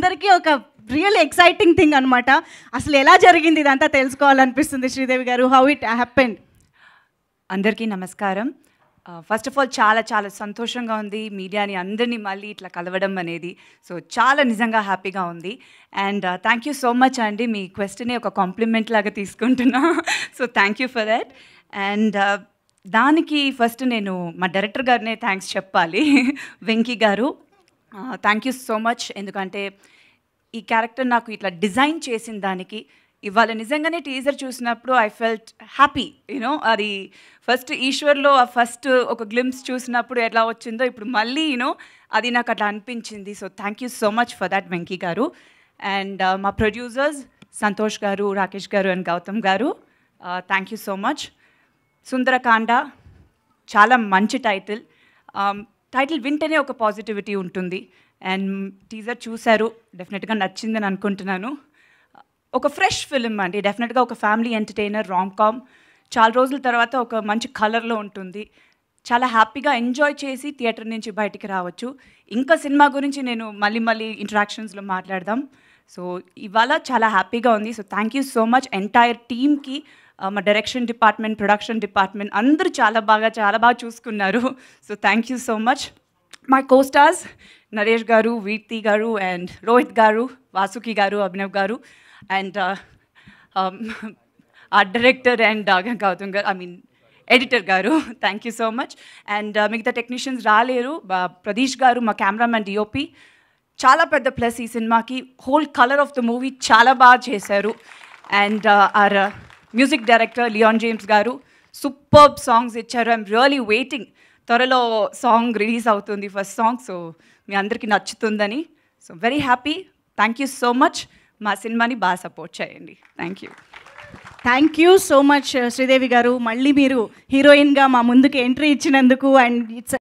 అందరికీ ఒక real exciting thing అనమాట అసలు ఎలా జరిగింది ఇదంతా తెలుసుకోవాలనిపిస్తుంది శ్రీదేవి గారు హౌ ఇట్ హ్యాపెండ్ అందరికీ నమస్కారం ఫస్ట్ ఆఫ్ ఆల్ చాలా చాలా సంతోషంగా ఉంది మీడియాని అందరినీ మళ్ళీ ఇట్లా కలవడం అనేది సో చాలా నిజంగా హ్యాపీగా ఉంది and thank you so much అండి మీ క్వశ్చనే ఒక కాంప్లిమెంట్ లాగా తీసుకుంటున్నా so thank you for that and దానికి ఫస్ట్ నేను మా డైరెక్టర్ గారినే థ్యాంక్స్ చెప్పాలి వెంకీ గారు థ్యాంక్ యూ సో మచ్ ఎందుకంటే ఈ క్యారెక్టర్ నాకు ఇట్లా డిజైన్ చేసిన దానికి ఇవాళ నిజంగానే టీజర్ చూసినప్పుడు ఐ ఫెల్ట్ హ్యాపీ యూనో అది ఫస్ట్ ఈశ్వర్లో ఆ ఫస్ట్ ఒక గ్లిమ్స్ చూసినప్పుడు ఎలా వచ్చిందో ఇప్పుడు మళ్ళీ యూనో అది నాకు అట్లా అనిపించింది so thank you so much for that Venky garu and uh, మా producers Santosh garu Rakesh garu and Gautam garu thank you so much Sundarakanda చాలా మంచి టైటిల్ టైటిల్ వింటేనే ఒక పాజిటివిటీ ఉంటుంది అండ్ టీజర్ చూశారు డెఫినెట్గా నచ్చిందని అనుకుంటున్నాను ఒక ఫ్రెష్ ఫిలిం అండి డెఫినెట్గా ఒక ఫ్యామిలీ ఎంటర్టైనర్ రాంగ్ కామ్ చాలా రోజుల తర్వాత ఒక మంచి కలర్లో ఉంటుంది చాలా హ్యాపీగా ఎంజాయ్ చేసి థియేటర్ నుంచి బయటికి రావచ్చు ఇంకా సినిమా గురించి నేను మళ్ళీ మళ్ళీ ఇంటరాక్షన్స్లో మాట్లాడదాం సో ఇవాళ చాలా హ్యాపీగా ఉంది so thank you so much entire టీమ్కి మా డైరెక్షన్ డిపార్ట్మెంట్ ప్రొడక్షన్ డిపార్ట్మెంట్ అందరూ చాలా బాగా చాలా బాగా చూసుకున్నారు so thank you so much మా కోస్టార్స్ నరేష్ గారు వీర్తి గారు అండ్ రోహిత్ గారు వాసుకి గారు అభినవ్ గారు అండ్ ఆ director and Gautam garu I mean editor garu thank you so much and మిగతా టెక్నీషియన్స్ రాలేరు ప్రదీష్ గారు మా కెమెరామ్యాన్ డిఓపి చాలా పెద్ద ప్లస్ ఈ సినిమాకి whole colour of the movie చాలా బాగా చేశారు and our uh, music director Leon James garu superb songs ఇచ్చారు ఐఎమ్ రియలీ వెయిటింగ్ త్వరలో సాంగ్ రిలీజ్ అవుతుంది ఫస్ట్ సాంగ్ సో మీ అందరికీ నచ్చుతుందని so very happy thank you so much మా సినిమాని బాగా సపోర్ట్ చేయండి thank you thank you so much Sridevi garu మళ్ళీ మీరు హీరోయిన్గా మా ముందుకు ఎంట్రీ ఇచ్చినందుకు అండ్ ఇట్స్